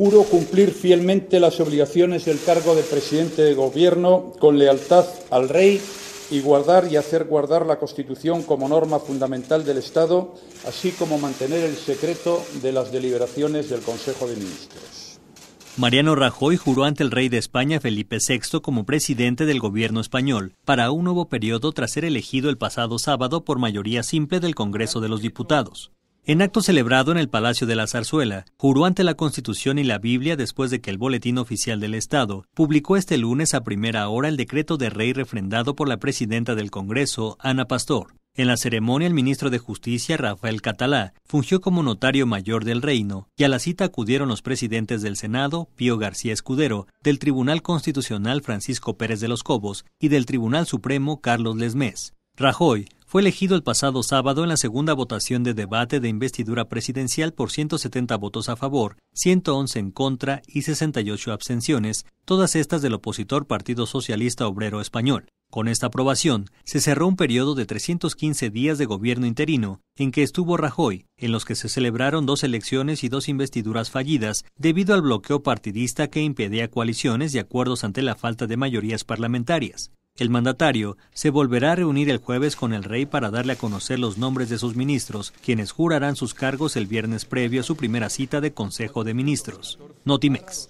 juro cumplir fielmente las obligaciones del cargo de presidente de Gobierno con lealtad al Rey y guardar y hacer guardar la Constitución como norma fundamental del Estado, así como mantener el secreto de las deliberaciones del Consejo de Ministros. Mariano Rajoy juró ante el rey de España Felipe VI como presidente del gobierno español para un nuevo periodo tras ser elegido el pasado sábado por mayoría simple del Congreso de los Diputados. En acto celebrado en el Palacio de la Zarzuela, juró ante la Constitución y la Biblia después de que el Boletín Oficial del Estado publicó este lunes a primera hora el decreto de rey refrendado por la presidenta del Congreso, Ana Pastor. En la ceremonia, el ministro de Justicia, Rafael Catalá, fungió como notario mayor del reino, y a la cita acudieron los presidentes del Senado, Pío García Escudero, del Tribunal Constitucional, Francisco Pérez de los Cobos, y del Tribunal Supremo, Carlos Lesmes. Rajoy fue elegido el pasado sábado en la segunda votación de debate de investidura presidencial por 170 votos a favor, 111 en contra y 68 abstenciones, todas estas del opositor Partido Socialista Obrero Español. Con esta aprobación, se cerró un periodo de 315 días de gobierno interino en que estuvo Rajoy, en los que se celebraron dos elecciones y dos investiduras fallidas debido al bloqueo partidista que impedía coaliciones y acuerdos ante la falta de mayorías parlamentarias. El mandatario se volverá a reunir el jueves con el rey para darle a conocer los nombres de sus ministros, quienes jurarán sus cargos el viernes previo a su primera cita de Consejo de Ministros. Notimex.